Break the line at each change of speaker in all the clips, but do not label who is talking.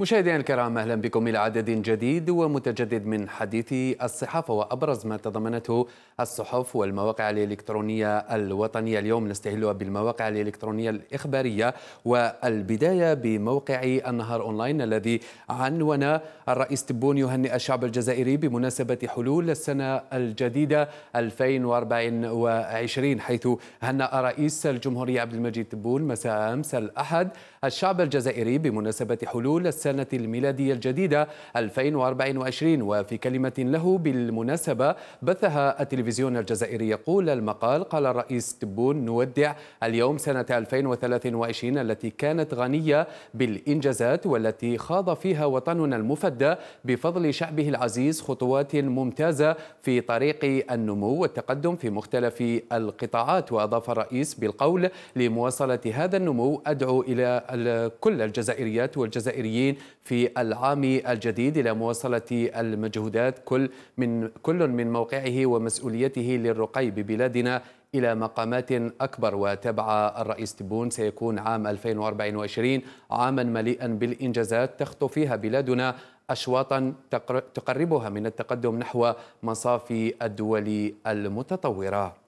مشاهدينا الكرام اهلا بكم الى عدد جديد ومتجدد من حديث الصحافه وابرز ما تضمنته الصحف والمواقع الالكترونيه الوطنيه اليوم نستهلها بالمواقع الالكترونيه الاخباريه والبدايه بموقع النهار اونلاين الذي عنون الرئيس تبون يهنئ الشعب الجزائري بمناسبه حلول السنه الجديده 2024 حيث هنأ رئيس الجمهوريه عبد المجيد تبون مساء امس الاحد الشعب الجزائري بمناسبه حلول السنة السنة الميلادية الجديدة 2024 وفي كلمة له بالمناسبة بثها التلفزيون الجزائري يقول المقال قال الرئيس تبون نودع اليوم سنة 2023 التي كانت غنية بالإنجازات والتي خاض فيها وطننا المفدى بفضل شعبه العزيز خطوات ممتازة في طريق النمو والتقدم في مختلف القطاعات وأضاف الرئيس بالقول لمواصلة هذا النمو أدعو إلى كل الجزائريات والجزائريين في العام الجديد إلى مواصلة المجهودات كل من كل من موقعه ومسؤوليته للرقي ببلادنا إلى مقامات أكبر وتبع الرئيس تبون سيكون عام 2024 عاما مليئا بالإنجازات تخطو فيها بلادنا أشواطا تقربها من التقدم نحو مصافي الدول المتطورة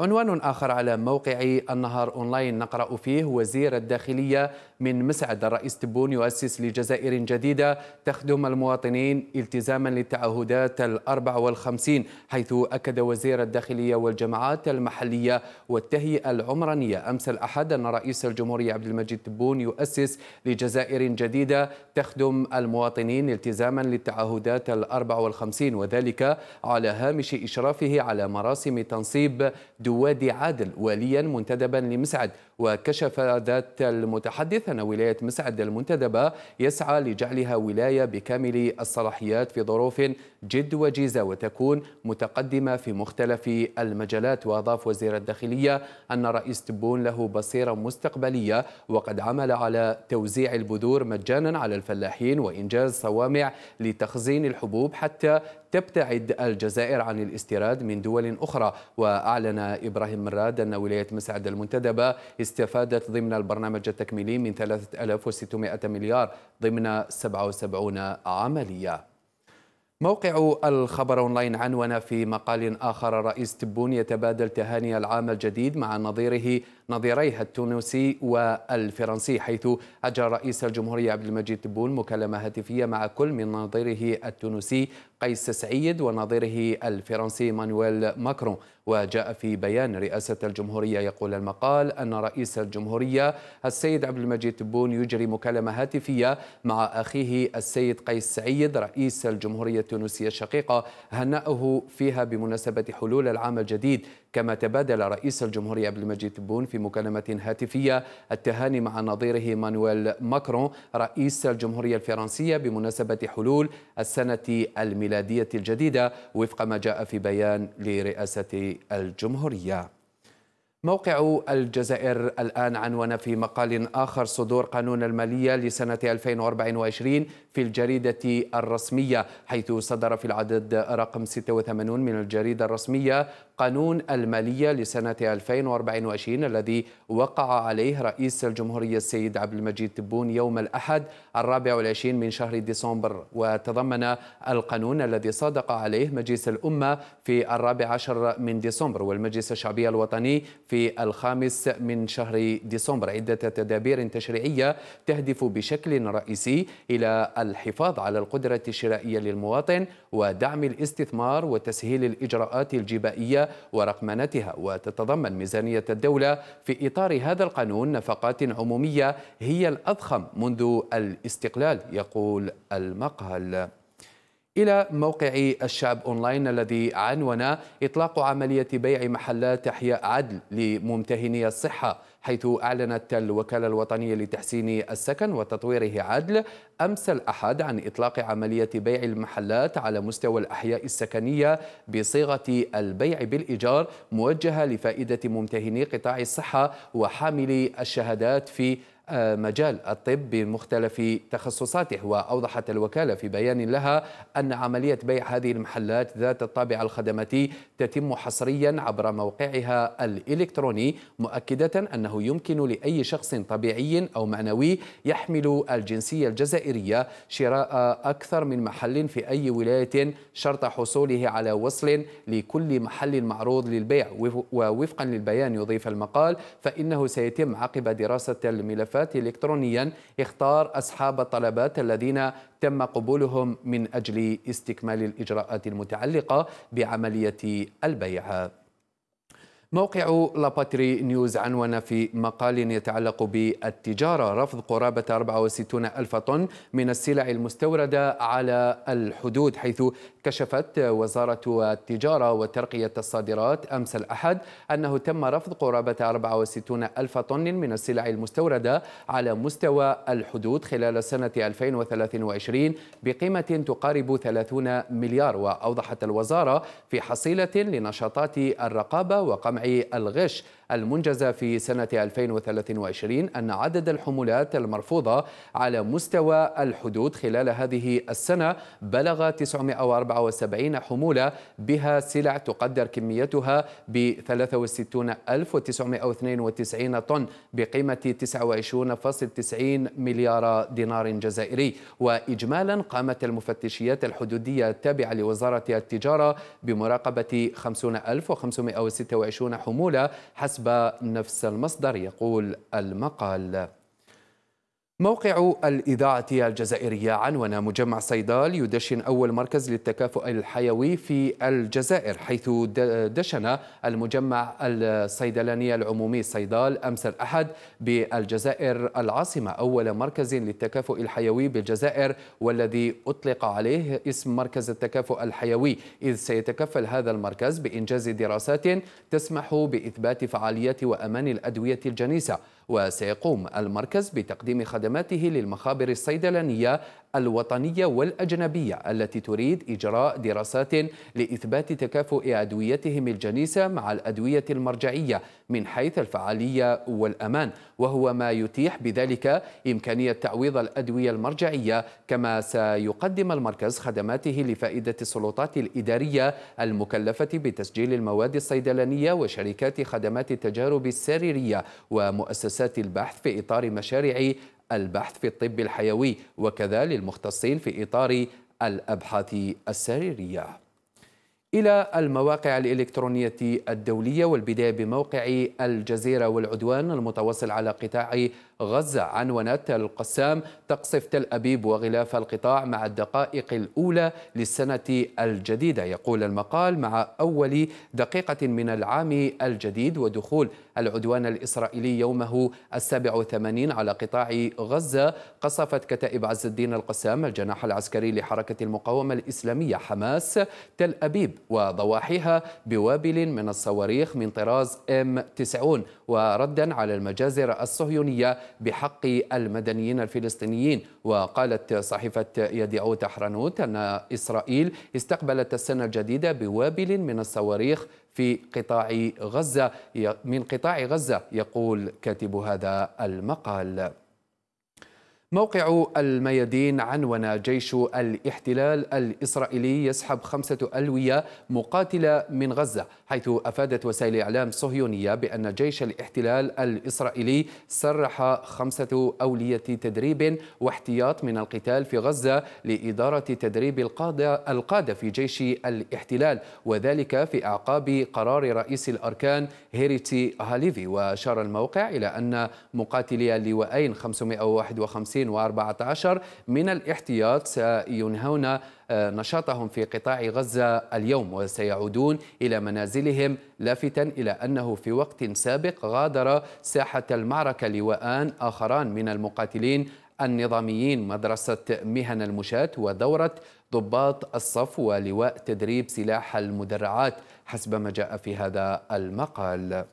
عنوان آخر على موقع النهار أونلاين نقرأ فيه وزير الداخلية من مسعد الرئيس تبون يؤسس لجزائر جديدة تخدم المواطنين التزاما للتعهدات الأربع والخمسين حيث أكد وزير الداخلية والجماعات المحلية والتهيئة العمرانية أمس الأحد أن رئيس الجمهورية عبد المجيد تبون يؤسس لجزائر جديدة تخدم المواطنين التزاما للتعهدات الأربع والخمسين وذلك على هامش إشرافه على مراسم تنصيب دوادي عادل واليا منتدبا لمسعد وكشف ذات المتحدث أن ولاية مسعد المنتدبة يسعى لجعلها ولاية بكامل الصلاحيات في ظروف جد وجيزة وتكون متقدمة في مختلف المجالات وأضاف وزير الداخلية أن رئيس تبون له بصيرة مستقبلية وقد عمل على توزيع البذور مجانا على الفلاحين وإنجاز صوامع لتخزين الحبوب حتى تبتعد الجزائر عن الاستيراد من دول أخرى وأعلن إبراهيم مراد أن ولاية مسعد المنتدبة استفادت ضمن البرنامج التكميلي من 3600 مليار ضمن 77 عملية موقع الخبر اونلاين عنون في مقال اخر رئيس تبون يتبادل تهاني العام الجديد مع نظيره نظيريها التونسي والفرنسي حيث أجرى رئيس الجمهورية عبد المجيد تبون مكالمة هاتفية مع كل من نظيره التونسي قيس سعيد ونظيره الفرنسي مانويل ماكرون وجاء في بيان رئاسة الجمهورية يقول المقال أن رئيس الجمهورية السيد عبد المجيد تبون يجري مكالمة هاتفية مع أخيه السيد قيس سعيد رئيس الجمهورية التونسية الشقيقة هنأه فيها بمناسبة حلول العام الجديد كما تبادل رئيس الجمهورية عبد المجيد تبون في في مكالمة هاتفية التهاني مع نظيره مانويل ماكرون رئيس الجمهورية الفرنسية بمناسبة حلول السنة الميلادية الجديدة وفق ما جاء في بيان لرئاسة الجمهورية موقع الجزائر الآن عنوان في مقال آخر صدور قانون المالية لسنة 2024 في الجريدة الرسمية حيث صدر في العدد رقم 86 من الجريدة الرسمية قانون المالية لسنة 2024 الذي وقع عليه رئيس الجمهورية السيد عبد المجيد تبون يوم الأحد الرابع والعشرين من شهر ديسمبر وتضمن القانون الذي صادق عليه مجلس الأمة في الرابع عشر من ديسمبر والمجلس الشعبي الوطني في الخامس من شهر ديسمبر عدة تدابير تشريعية تهدف بشكل رئيسي إلى الحفاظ على القدرة الشرائية للمواطن ودعم الاستثمار وتسهيل الإجراءات الجبائية ورقمنتها وتتضمن ميزانية الدولة في إطار هذا القانون نفقات عمومية هي الأضخم منذ الاستقلال يقول المقهى إلى موقع الشعب أونلاين الذي عنون إطلاق عملية بيع محلات إحياء عدل لممتهني الصحة حيث أعلنت الوكالة الوطنية لتحسين السكن وتطويره عدل أمس الأحد عن إطلاق عملية بيع المحلات على مستوى الأحياء السكنية بصيغة البيع بالإيجار موجهة لفائدة ممتهني قطاع الصحة وحاملي الشهادات في آه، مجال الطب بمختلف تخصصاته وأوضحت الوكالة في بيان لها أن عملية بيع هذه المحلات ذات الطابع الخدماتي تتم حصريا عبر موقعها الإلكتروني مؤكدة أنه أنه يمكن لأي شخص طبيعي أو معنوي يحمل الجنسية الجزائرية شراء أكثر من محل في أي ولاية شرط حصوله على وصل لكل محل معروض للبيع ووفقا للبيان يضيف المقال فإنه سيتم عقب دراسة الملفات إلكترونيا اختار أصحاب الطلبات الذين تم قبولهم من أجل استكمال الإجراءات المتعلقة بعملية البيع موقع لاباتري نيوز عنون في مقال يتعلق بالتجارة رفض قرابة 64 ألف طن من السلع المستوردة على الحدود حيث كشفت وزارة التجارة وترقية الصادرات أمس الأحد أنه تم رفض قرابة 64 ألف طن من السلع المستوردة على مستوى الحدود خلال سنة 2023 بقيمة تقارب 30 مليار وأوضحت الوزارة في حصيلة لنشاطات الرقابة وقمع الغش المنجزة في سنة 2023 أن عدد الحمولات المرفوضة على مستوى الحدود خلال هذه السنة بلغ 974 حمولة بها سلع تقدر كميتها ب 63992 طن بقيمة 29.90 مليار دينار جزائري وإجمالا قامت المفتشيات الحدودية التابعة لوزارة التجارة بمراقبة 50526 يعيشون حمولة حسب نفس المصدر يقول المقال موقع الإذاعة الجزائرية عنوان مجمع صيدال يدشن أول مركز للتكافؤ الحيوي في الجزائر حيث دشن المجمع الصيدلاني العمومي صيدال أمس الأحد بالجزائر العاصمة أول مركز للتكافؤ الحيوي بالجزائر والذي أطلق عليه اسم مركز التكافؤ الحيوي إذ سيتكفل هذا المركز بإنجاز دراسات تسمح بإثبات فعالية وأمان الأدوية الجنيسة وسيقوم المركز بتقديم خدماته للمخابر الصيدلانية الوطنية والأجنبية التي تريد إجراء دراسات لإثبات تكافؤ أدويتهم الجنيسة مع الأدوية المرجعية من حيث الفعالية والأمان وهو ما يتيح بذلك إمكانية تعويض الأدوية المرجعية كما سيقدم المركز خدماته لفائدة السلطات الإدارية المكلفة بتسجيل المواد الصيدلانية وشركات خدمات التجارب السريرية ومؤسسات البحث في إطار مشاريع البحث في الطب الحيوي وكذا للمختصين في إطار الأبحاث السريرية إلى المواقع الإلكترونية الدولية والبداية بموقع الجزيرة والعدوان المتواصل على قطاع غزة عنونت القسام تقصف تل أبيب وغلاف القطاع مع الدقائق الأولى للسنة الجديدة يقول المقال مع أول دقيقة من العام الجديد ودخول العدوان الإسرائيلي يومه السابع وثمانين على قطاع غزة قصفت كتائب عز الدين القسام الجناح العسكري لحركة المقاومة الإسلامية حماس تل أبيب وضواحيها بوابل من الصواريخ من طراز M90 وردا على المجازر الصهيونية بحق المدنيين الفلسطينيين وقالت صحيفة يديعو تحرنوت أن إسرائيل استقبلت السنة الجديدة بوابل من الصواريخ في قطاع غزة من قطاع غزة يقول كاتب هذا المقال موقع الميادين عنون جيش الاحتلال الإسرائيلي يسحب خمسة ألوية مقاتلة من غزة حيث أفادت وسائل إعلام صهيونية بأن جيش الاحتلال الإسرائيلي سرح خمسة أولية تدريب واحتياط من القتال في غزة لإدارة تدريب القادة, القادة في جيش الاحتلال وذلك في أعقاب قرار رئيس الأركان هيريتي هاليفي وأشار الموقع إلى أن مقاتلي اللواءين 551 2014 من الاحتياط سينهون آه، نشاطهم في قطاع غزة اليوم وسيعودون إلى منازلهم لافتا إلى أنه في وقت سابق غادر ساحة المعركة لواءان آخران من المقاتلين النظاميين مدرسة مهن المشاة ودورة ضباط الصف ولواء تدريب سلاح المدرعات حسب ما جاء في هذا المقال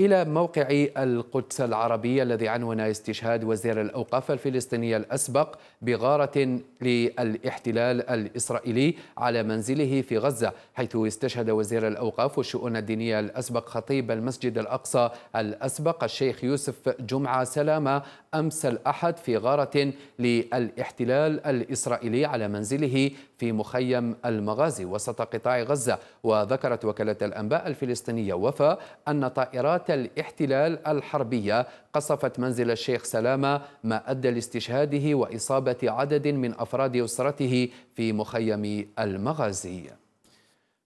إلى موقع القدس العربي الذي عنون استشهاد وزير الأوقاف الفلسطيني الأسبق بغارة للاحتلال الإسرائيلي على منزله في غزة حيث استشهد وزير الأوقاف والشؤون الدينية الأسبق خطيب المسجد الأقصى الأسبق الشيخ يوسف جمعة سلامة أمس الأحد في غارة للاحتلال الإسرائيلي على منزله في مخيم المغازي وسط قطاع غزة وذكرت وكالة الأنباء الفلسطينية وفا أن طائرات قوات الاحتلال الحربية قصفت منزل الشيخ سلامة ما أدى لاستشهاده وإصابة عدد من أفراد أسرته في مخيم المغازي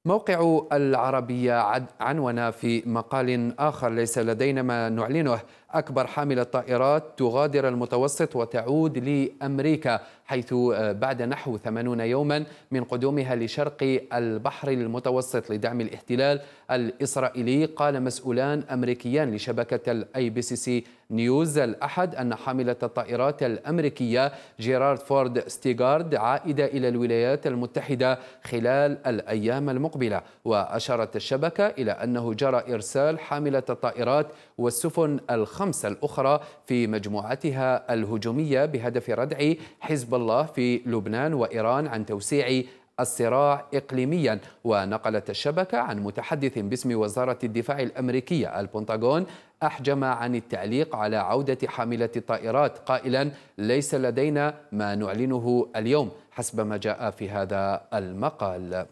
موقع العربية عنون في مقال آخر ليس لدينا ما نعلنه أكبر حاملة طائرات تغادر المتوسط وتعود لأمريكا حيث آه، بعد نحو 80 يوما من قدومها لشرق البحر المتوسط لدعم الاحتلال الإسرائيلي قال مسؤولان أمريكيان لشبكة الاي بي سي سي نيوز الأحد أن حاملة الطائرات الأمريكية جيرارد فورد ستيغارد عائدة إلى الولايات المتحدة خلال الأيام المقبلة وأشارت الشبكة إلى أنه جرى إرسال حاملة الطائرات والسفن الخمسة الأخرى في مجموعتها الهجومية بهدف ردع حزب الله في لبنان وإيران عن توسيع الصراع إقليميا ونقلت الشبكة عن متحدث باسم وزارة الدفاع الأمريكية البنتاغون أحجم عن التعليق على عودة حاملة الطائرات قائلا ليس لدينا ما نعلنه اليوم حسب ما جاء في هذا المقال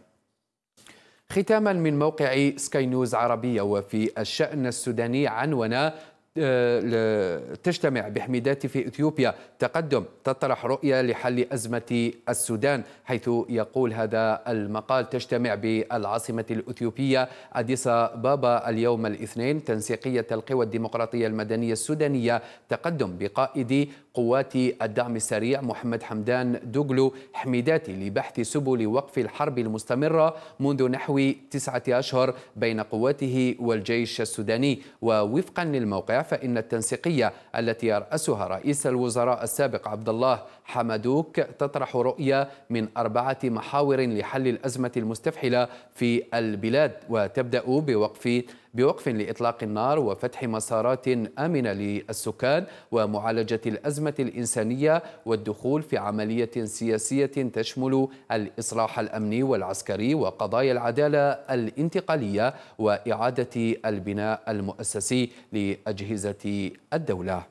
ختاما من موقع سكاي نيوز عربية وفي الشأن السوداني عنونا آه، تجتمع بحميدات في اثيوبيا تقدم تطرح رؤيه لحل ازمه السودان حيث يقول هذا المقال تجتمع بالعاصمه الاثيوبيه اديس بابا اليوم الاثنين تنسيقيه القوى الديمقراطيه المدنيه السودانيه تقدم بقائد قوات الدعم السريع محمد حمدان دوغلو حميداتي لبحث سبل وقف الحرب المستمره منذ نحو تسعه اشهر بين قواته والجيش السوداني ووفقا للموقع فإن التنسيقية التي يرأسها رئيس الوزراء السابق عبد الله حمدوك تطرح رؤية من أربعة محاور لحل الأزمة المستفحلة في البلاد وتبدأ بوقف بوقف لإطلاق النار وفتح مسارات آمنة للسكان ومعالجة الأزمة الإنسانية والدخول في عملية سياسية تشمل الإصلاح الأمني والعسكري وقضايا العدالة الانتقالية وإعادة البناء المؤسسي لأجهزة الدولة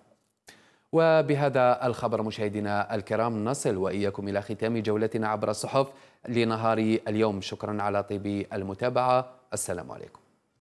وبهذا الخبر مشاهدينا الكرام نصل وإياكم إلى ختام جولتنا عبر الصحف لنهار اليوم شكرا على طيب المتابعة السلام عليكم